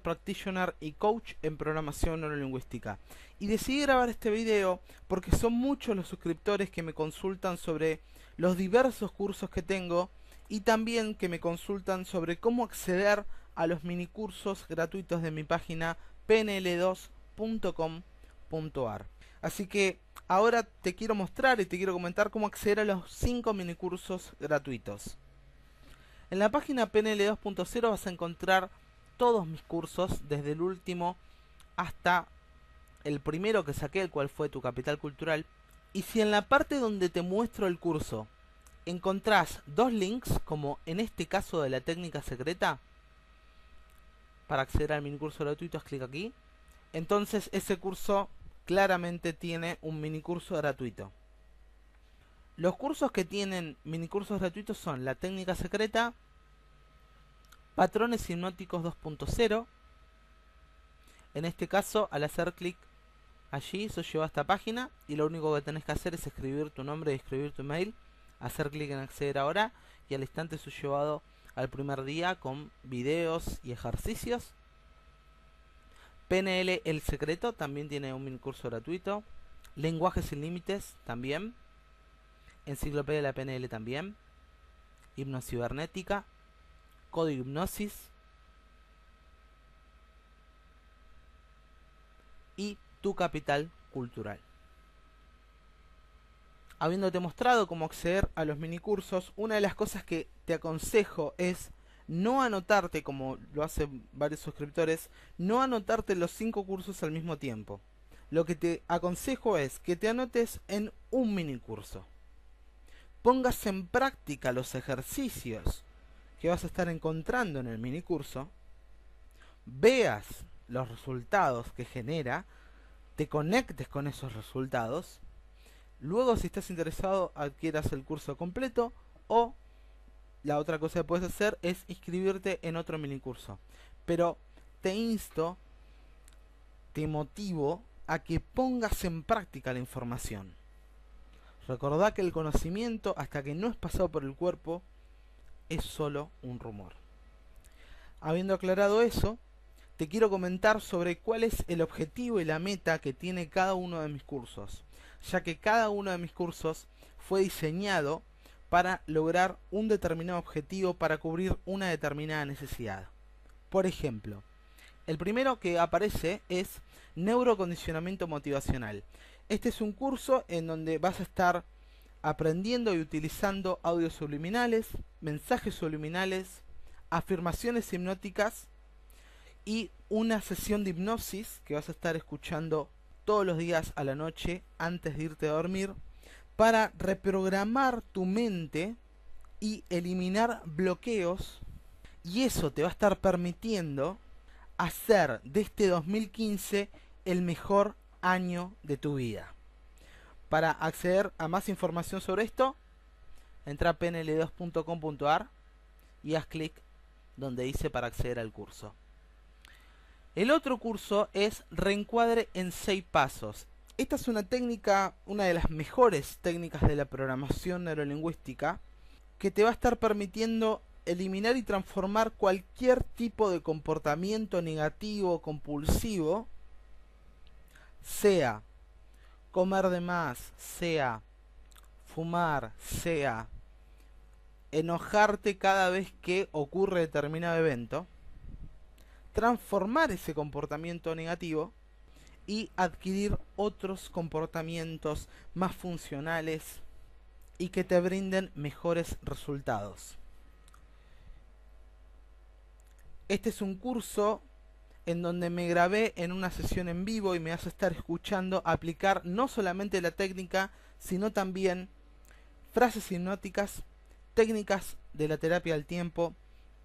Practitioner y Coach en Programación Neurolingüística. Y decidí grabar este video porque son muchos los suscriptores que me consultan sobre los diversos cursos que tengo y también que me consultan sobre cómo acceder a los minicursos gratuitos de mi página pnl2.com.ar. Así que ahora te quiero mostrar y te quiero comentar cómo acceder a los 5 minicursos gratuitos. En la página PNL 2.0 vas a encontrar todos mis cursos, desde el último hasta el primero que saqué, el cual fue tu capital cultural. Y si en la parte donde te muestro el curso encontrás dos links, como en este caso de la técnica secreta, para acceder al mini curso gratuito, haz clic aquí. Entonces ese curso claramente tiene un mini curso gratuito. Los cursos que tienen mini cursos gratuitos son la técnica secreta, Patrones hipnóticos 2.0. En este caso, al hacer clic allí, se lleva a esta página y lo único que tenés que hacer es escribir tu nombre y escribir tu mail, hacer clic en acceder ahora y al instante sos llevado al primer día con videos y ejercicios. PNL El Secreto también tiene un curso gratuito. Lenguajes sin límites también. Enciclopedia de la PNL también. Cibernética. Código Hipnosis y tu capital cultural. Habiéndote mostrado cómo acceder a los minicursos, una de las cosas que te aconsejo es no anotarte, como lo hacen varios suscriptores, no anotarte los cinco cursos al mismo tiempo. Lo que te aconsejo es que te anotes en un minicurso. Pongas en práctica los ejercicios que vas a estar encontrando en el mini curso, veas los resultados que genera, te conectes con esos resultados, luego si estás interesado adquieras el curso completo o la otra cosa que puedes hacer es inscribirte en otro mini curso, Pero te insto, te motivo a que pongas en práctica la información. Recordá que el conocimiento, hasta que no es pasado por el cuerpo, es solo un rumor. Habiendo aclarado eso, te quiero comentar sobre cuál es el objetivo y la meta que tiene cada uno de mis cursos, ya que cada uno de mis cursos fue diseñado para lograr un determinado objetivo, para cubrir una determinada necesidad. Por ejemplo, el primero que aparece es neurocondicionamiento motivacional. Este es un curso en donde vas a estar aprendiendo y utilizando audios subliminales, mensajes subliminales, afirmaciones hipnóticas y una sesión de hipnosis que vas a estar escuchando todos los días a la noche antes de irte a dormir para reprogramar tu mente y eliminar bloqueos y eso te va a estar permitiendo hacer de este 2015 el mejor año de tu vida. Para acceder a más información sobre esto, entra a pnl2.com.ar y haz clic donde dice para acceder al curso. El otro curso es reencuadre en seis pasos. Esta es una técnica, una de las mejores técnicas de la programación neurolingüística, que te va a estar permitiendo eliminar y transformar cualquier tipo de comportamiento negativo, o compulsivo, sea comer de más, sea, fumar, sea, enojarte cada vez que ocurre determinado evento, transformar ese comportamiento negativo y adquirir otros comportamientos más funcionales y que te brinden mejores resultados. Este es un curso en donde me grabé en una sesión en vivo y me hace estar escuchando aplicar no solamente la técnica, sino también frases hipnóticas, técnicas de la terapia del tiempo,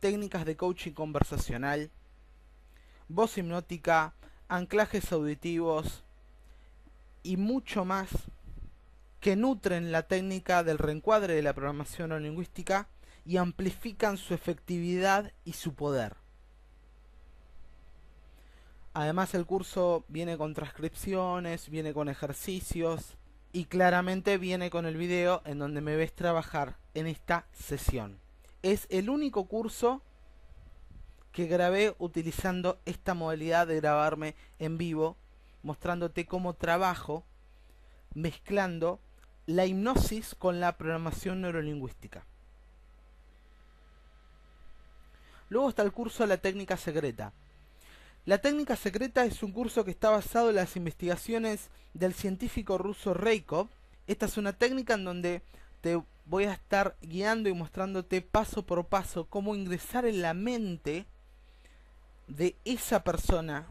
técnicas de coaching conversacional, voz hipnótica, anclajes auditivos y mucho más que nutren la técnica del reencuadre de la programación neurolingüística y amplifican su efectividad y su poder. Además el curso viene con transcripciones, viene con ejercicios y claramente viene con el video en donde me ves trabajar en esta sesión. Es el único curso que grabé utilizando esta modalidad de grabarme en vivo, mostrándote cómo trabajo mezclando la hipnosis con la programación neurolingüística. Luego está el curso de La técnica secreta, la técnica secreta es un curso que está basado en las investigaciones del científico ruso Reikov. Esta es una técnica en donde te voy a estar guiando y mostrándote paso por paso cómo ingresar en la mente de esa persona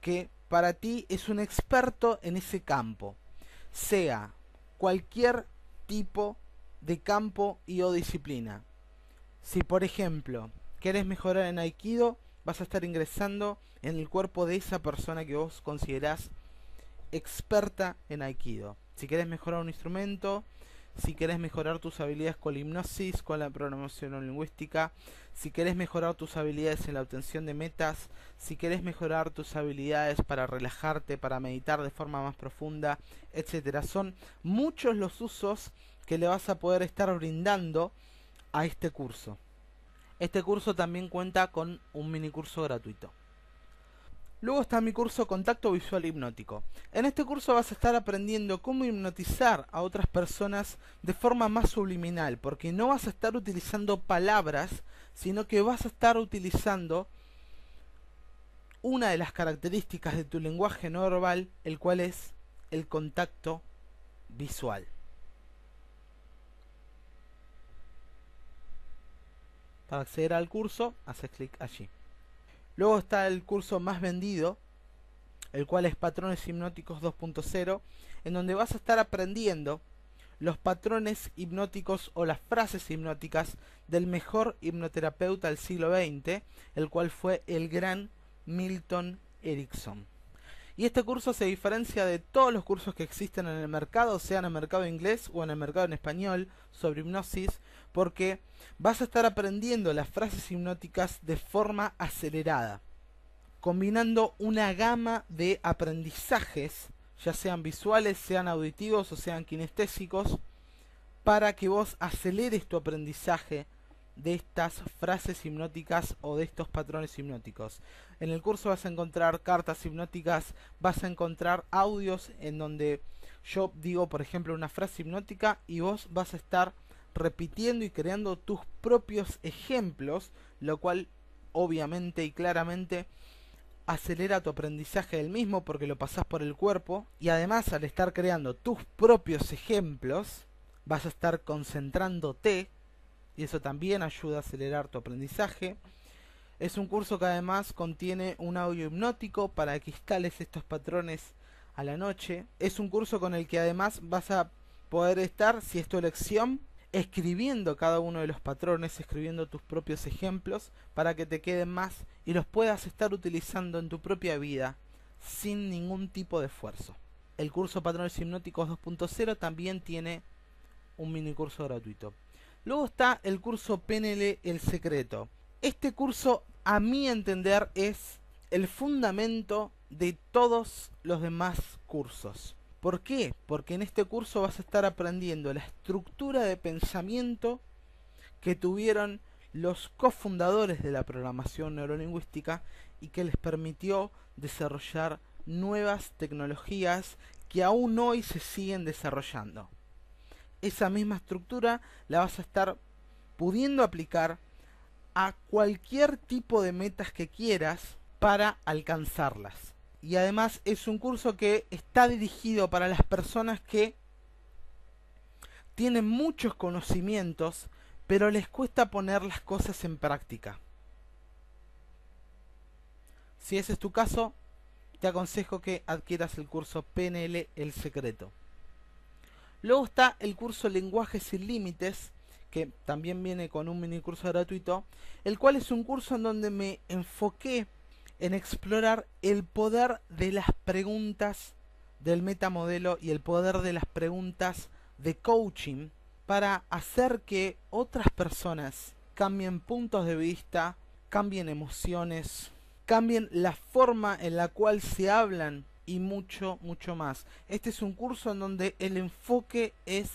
que para ti es un experto en ese campo. Sea cualquier tipo de campo y o disciplina. Si por ejemplo quieres mejorar en Aikido, vas a estar ingresando en el cuerpo de esa persona que vos considerás experta en Aikido. Si querés mejorar un instrumento, si querés mejorar tus habilidades con la hipnosis, con la programación lingüística, si querés mejorar tus habilidades en la obtención de metas, si querés mejorar tus habilidades para relajarte, para meditar de forma más profunda, etcétera. Son muchos los usos que le vas a poder estar brindando a este curso. Este curso también cuenta con un mini curso gratuito. Luego está mi curso Contacto Visual Hipnótico. En este curso vas a estar aprendiendo cómo hipnotizar a otras personas de forma más subliminal, porque no vas a estar utilizando palabras, sino que vas a estar utilizando una de las características de tu lenguaje no verbal, el cual es el contacto visual. Para acceder al curso, haces clic allí. Luego está el curso más vendido, el cual es Patrones Hipnóticos 2.0, en donde vas a estar aprendiendo los patrones hipnóticos o las frases hipnóticas del mejor hipnoterapeuta del siglo XX, el cual fue el gran Milton Erickson. Y este curso se diferencia de todos los cursos que existen en el mercado, sea en el mercado inglés o en el mercado en español, sobre hipnosis, porque vas a estar aprendiendo las frases hipnóticas de forma acelerada, combinando una gama de aprendizajes, ya sean visuales, sean auditivos o sean kinestésicos, para que vos aceleres tu aprendizaje de estas frases hipnóticas o de estos patrones hipnóticos. En el curso vas a encontrar cartas hipnóticas, vas a encontrar audios en donde yo digo, por ejemplo, una frase hipnótica y vos vas a estar repitiendo y creando tus propios ejemplos, lo cual obviamente y claramente acelera tu aprendizaje del mismo porque lo pasas por el cuerpo y además al estar creando tus propios ejemplos vas a estar concentrándote y eso también ayuda a acelerar tu aprendizaje. Es un curso que además contiene un audio hipnótico para que instales estos patrones a la noche. Es un curso con el que además vas a poder estar, si es tu elección, escribiendo cada uno de los patrones, escribiendo tus propios ejemplos para que te queden más y los puedas estar utilizando en tu propia vida sin ningún tipo de esfuerzo. El curso Patrones Hipnóticos 2.0 también tiene un mini curso gratuito. Luego está el curso PNL El Secreto. Este curso, a mi entender, es el fundamento de todos los demás cursos. ¿Por qué? Porque en este curso vas a estar aprendiendo la estructura de pensamiento que tuvieron los cofundadores de la programación neurolingüística y que les permitió desarrollar nuevas tecnologías que aún hoy se siguen desarrollando. Esa misma estructura la vas a estar pudiendo aplicar a cualquier tipo de metas que quieras para alcanzarlas. Y además es un curso que está dirigido para las personas que tienen muchos conocimientos, pero les cuesta poner las cosas en práctica. Si ese es tu caso, te aconsejo que adquieras el curso PNL El Secreto. Luego está el curso Lenguaje sin Límites, que también viene con un minicurso gratuito, el cual es un curso en donde me enfoqué en explorar el poder de las preguntas del metamodelo y el poder de las preguntas de coaching para hacer que otras personas cambien puntos de vista, cambien emociones, cambien la forma en la cual se hablan y mucho, mucho más. Este es un curso en donde el enfoque es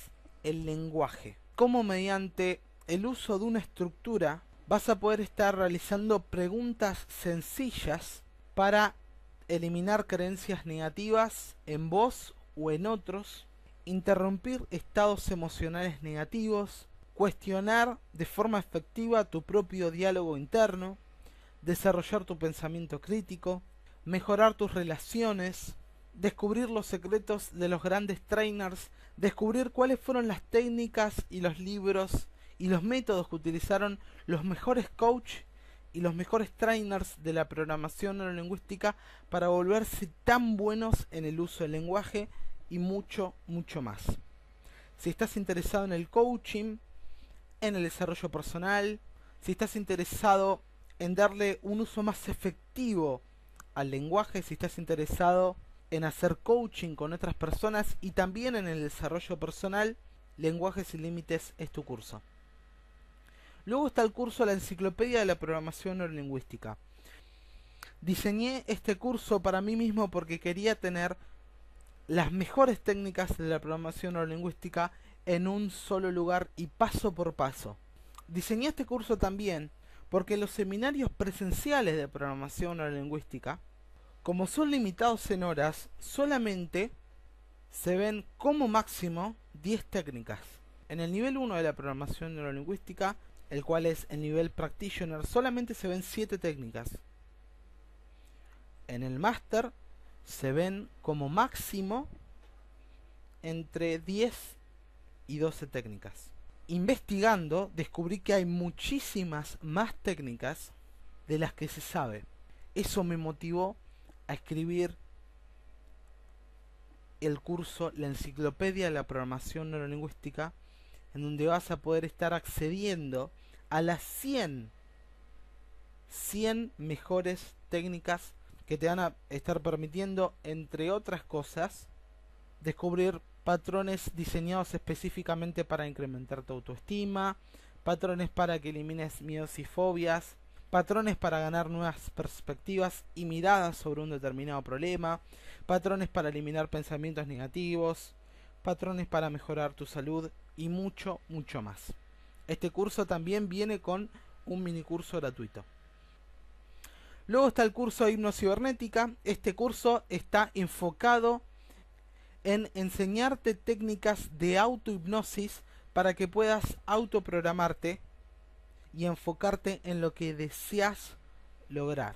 el lenguaje, cómo mediante el uso de una estructura vas a poder estar realizando preguntas sencillas para eliminar creencias negativas en vos o en otros, interrumpir estados emocionales negativos, cuestionar de forma efectiva tu propio diálogo interno, desarrollar tu pensamiento crítico, mejorar tus relaciones, descubrir los secretos de los grandes trainers, descubrir cuáles fueron las técnicas y los libros y los métodos que utilizaron los mejores coach y los mejores trainers de la programación neurolingüística para volverse tan buenos en el uso del lenguaje y mucho, mucho más. Si estás interesado en el coaching, en el desarrollo personal, si estás interesado en darle un uso más efectivo al lenguaje, si estás interesado en hacer coaching con otras personas y también en el desarrollo personal, Lenguajes sin Límites es tu curso. Luego está el curso de La Enciclopedia de la Programación Neurolingüística. Diseñé este curso para mí mismo porque quería tener las mejores técnicas de la programación neurolingüística en un solo lugar y paso por paso. Diseñé este curso también porque los seminarios presenciales de programación neurolingüística, como son limitados en horas, solamente se ven como máximo 10 técnicas. En el nivel 1 de la programación neurolingüística el cual es el nivel practitioner, solamente se ven 7 técnicas. En el máster se ven como máximo entre 10 y 12 técnicas. Investigando descubrí que hay muchísimas más técnicas de las que se sabe. Eso me motivó a escribir el curso La Enciclopedia de la Programación Neurolingüística en donde vas a poder estar accediendo a las 100, 100 mejores técnicas que te van a estar permitiendo, entre otras cosas, descubrir patrones diseñados específicamente para incrementar tu autoestima, patrones para que elimines miedos y fobias, patrones para ganar nuevas perspectivas y miradas sobre un determinado problema, patrones para eliminar pensamientos negativos, patrones para mejorar tu salud y mucho, mucho más. Este curso también viene con un mini curso gratuito. Luego está el curso de hipnocibernética. Este curso está enfocado en enseñarte técnicas de autohipnosis para que puedas autoprogramarte y enfocarte en lo que deseas lograr.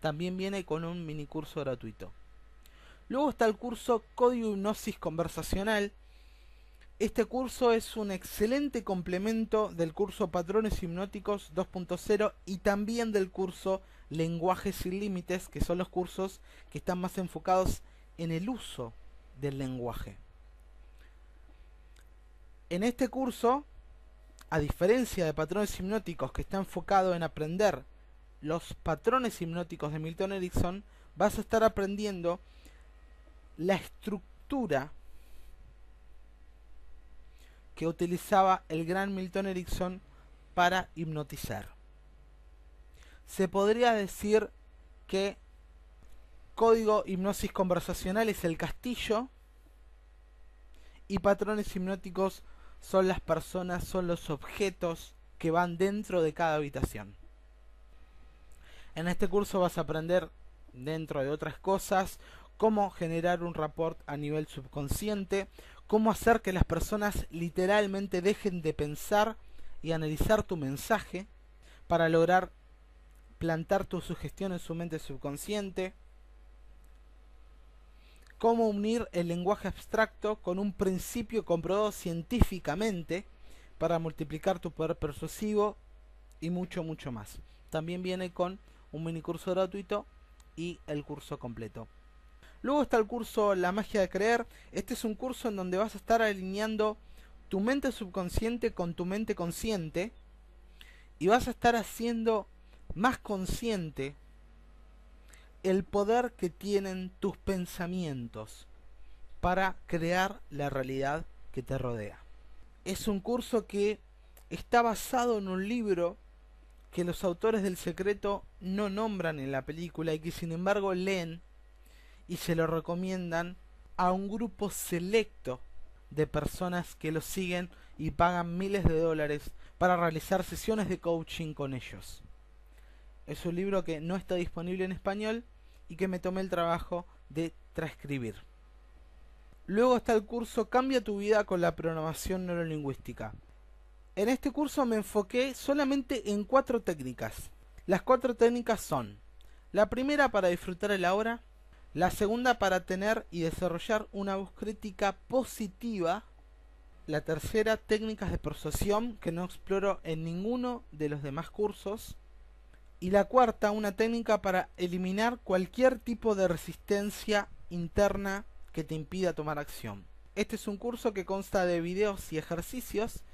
También viene con un mini curso gratuito. Luego está el curso Código Hipnosis Conversacional. Este curso es un excelente complemento del curso Patrones Hipnóticos 2.0 y también del curso Lenguaje sin Límites, que son los cursos que están más enfocados en el uso del lenguaje. En este curso, a diferencia de Patrones Hipnóticos que está enfocado en aprender los patrones hipnóticos de Milton Erickson, vas a estar aprendiendo la estructura que utilizaba el gran Milton Erickson para hipnotizar. Se podría decir que Código Hipnosis Conversacional es el castillo y patrones hipnóticos son las personas, son los objetos que van dentro de cada habitación. En este curso vas a aprender, dentro de otras cosas, cómo generar un rapport a nivel subconsciente, cómo hacer que las personas literalmente dejen de pensar y analizar tu mensaje para lograr plantar tu sugestión en su mente subconsciente, cómo unir el lenguaje abstracto con un principio comprobado científicamente para multiplicar tu poder persuasivo y mucho, mucho más. También viene con un mini curso gratuito y el curso completo. Luego está el curso La magia de creer. Este es un curso en donde vas a estar alineando tu mente subconsciente con tu mente consciente y vas a estar haciendo más consciente el poder que tienen tus pensamientos para crear la realidad que te rodea. Es un curso que está basado en un libro que los autores del secreto no nombran en la película y que sin embargo leen y se lo recomiendan a un grupo selecto de personas que lo siguen y pagan miles de dólares para realizar sesiones de coaching con ellos. Es un libro que no está disponible en español y que me tomé el trabajo de transcribir. Luego está el curso Cambia tu vida con la programación neurolingüística. En este curso me enfoqué solamente en cuatro técnicas. Las cuatro técnicas son la primera para disfrutar el ahora, la segunda para tener y desarrollar una voz crítica positiva. La tercera, técnicas de persuasión que no exploro en ninguno de los demás cursos. Y la cuarta, una técnica para eliminar cualquier tipo de resistencia interna que te impida tomar acción. Este es un curso que consta de videos y ejercicios.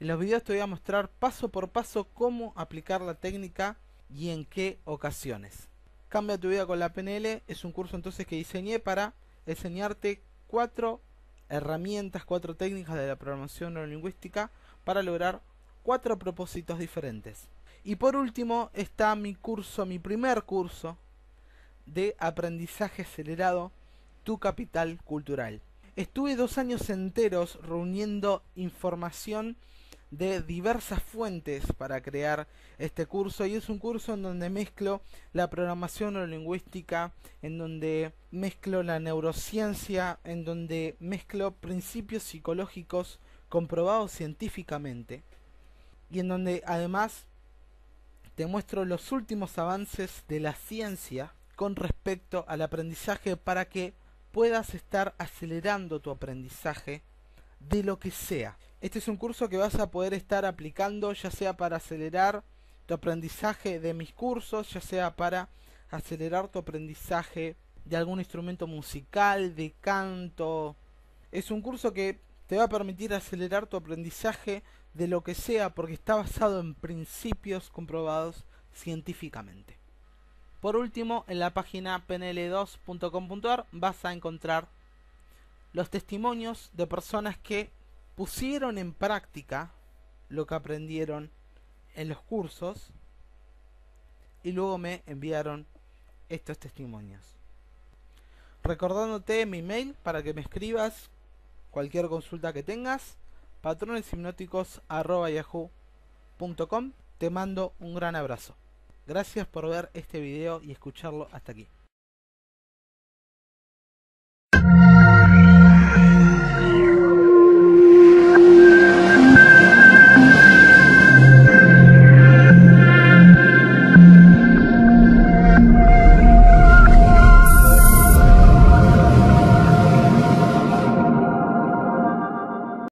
En los videos te voy a mostrar paso por paso cómo aplicar la técnica y en qué ocasiones. Cambia tu vida con la PNL es un curso entonces que diseñé para enseñarte cuatro herramientas, cuatro técnicas de la programación neurolingüística para lograr cuatro propósitos diferentes. Y por último está mi curso, mi primer curso de aprendizaje acelerado, tu capital cultural. Estuve dos años enteros reuniendo información de diversas fuentes para crear este curso y es un curso en donde mezclo la programación neurolingüística, en donde mezclo la neurociencia, en donde mezclo principios psicológicos comprobados científicamente y en donde además te muestro los últimos avances de la ciencia con respecto al aprendizaje para que puedas estar acelerando tu aprendizaje de lo que sea. Este es un curso que vas a poder estar aplicando ya sea para acelerar tu aprendizaje de mis cursos, ya sea para acelerar tu aprendizaje de algún instrumento musical, de canto. Es un curso que te va a permitir acelerar tu aprendizaje de lo que sea porque está basado en principios comprobados científicamente. Por último, en la página pnl2.com.ar vas a encontrar los testimonios de personas que pusieron en práctica lo que aprendieron en los cursos y luego me enviaron estos testimonios. Recordándote mi mail para que me escribas cualquier consulta que tengas, yahoo.com Te mando un gran abrazo. Gracias por ver este video y escucharlo hasta aquí.